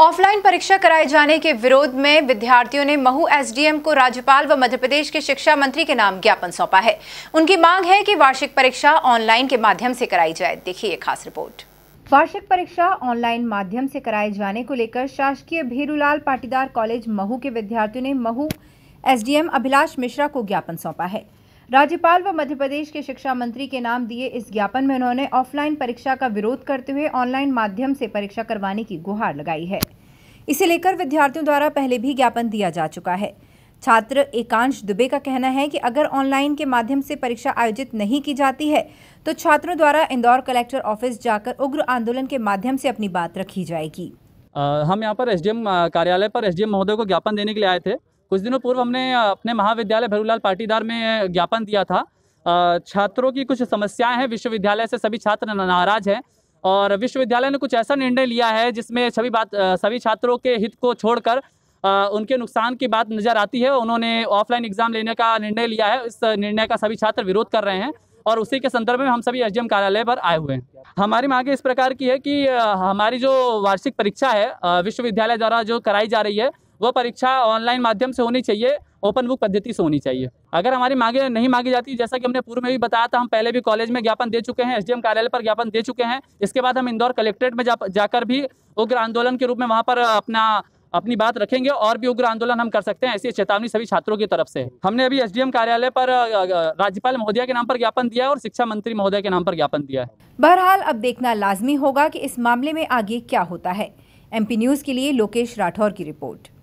offline परीक्षा कराए जाने के विरोध में विद्यार्थियों ने महू एसडीएम को राज्यपाल व मध्य प्रदेश के शिक्षा मंत्री के नाम ज्ञापन सौंपा है उनकी मांग है कि वार्षिक परीक्षा ऑनलाइन के माध्यम से कराई जाए देखिए खास रिपोर्ट वार्षिक परीक्षा ऑनलाइन माध्यम से कराए जाने को लेकर शासकीय भेरूलाल पाटीदार कॉलेज महू के विद्यार्थियों ने महू एस अभिलाष मिश्रा को ज्ञापन सौंपा है राज्यपाल व मध्य प्रदेश के शिक्षा मंत्री के नाम दिए इस ज्ञापन में उन्होंने ऑफलाइन परीक्षा का विरोध करते हुए ऑनलाइन माध्यम से परीक्षा करवाने की गुहार लगाई है इसे लेकर विद्यार्थियों द्वारा पहले भी ज्ञापन दिया जा चुका है छात्र एकांश दुबे का कहना है कि अगर ऑनलाइन के माध्यम से परीक्षा आयोजित नहीं की जाती है तो छात्रों द्वारा इंदौर कलेक्टर ऑफिस जाकर उग्र आंदोलन के माध्यम से अपनी बात रखी जाएगी आ, हम यहाँ पर एसडीएम कार्यालय पर एसडीएम महोदय को ज्ञापन देने के लिए आए थे कुछ दिनों पूर्व हमने अपने महाविद्यालय भरूलाल पाटीदार में ज्ञापन दिया था छात्रों की कुछ समस्याएं हैं विश्वविद्यालय से सभी छात्र नाराज हैं और विश्वविद्यालय ने कुछ ऐसा निर्णय लिया है जिसमें सभी बात सभी छात्रों के हित को छोड़कर उनके नुकसान की बात नज़र आती है उन्होंने ऑफलाइन एग्ज़ाम लेने का निर्णय लिया है इस निर्णय का सभी छात्र विरोध कर रहे हैं और उसी के संदर्भ में हम सभी एस कार्यालय पर आए हुए हैं हमारी मांग इस प्रकार की है कि हमारी जो वार्षिक परीक्षा है विश्वविद्यालय द्वारा जो कराई जा रही है वो परीक्षा ऑनलाइन माध्यम से होनी चाहिए ओपन बुक पद्धति से होनी चाहिए अगर हमारी मांगे नहीं मांगी जाती जैसा कि हमने पूर्व में भी बताया था हम पहले भी कॉलेज में ज्ञापन दे चुके हैं एसडीएम कार्यालय पर ज्ञापन दे चुके हैं इसके बाद हम इंदौर कलेक्ट्रेट में जा, जाकर भी उग्र आंदोलन के रूप में वहाँ पर अपना अपनी बात रखेंगे और भी उग्र आंदोलन हम कर सकते हैं ऐसी चेतावनी सभी छात्रों की तरफ से हमने अभी एसडीएम कार्यालय पर राज्यपाल महोदया के नाम पर ज्ञापन दिया है और शिक्षा मंत्री महोदय के नाम पर ज्ञापन दिया है बहरहाल अब देखना लाजमी होगा की इस मामले में आगे क्या होता है एमपी न्यूज के लिए लोकेश राठौर की रिपोर्ट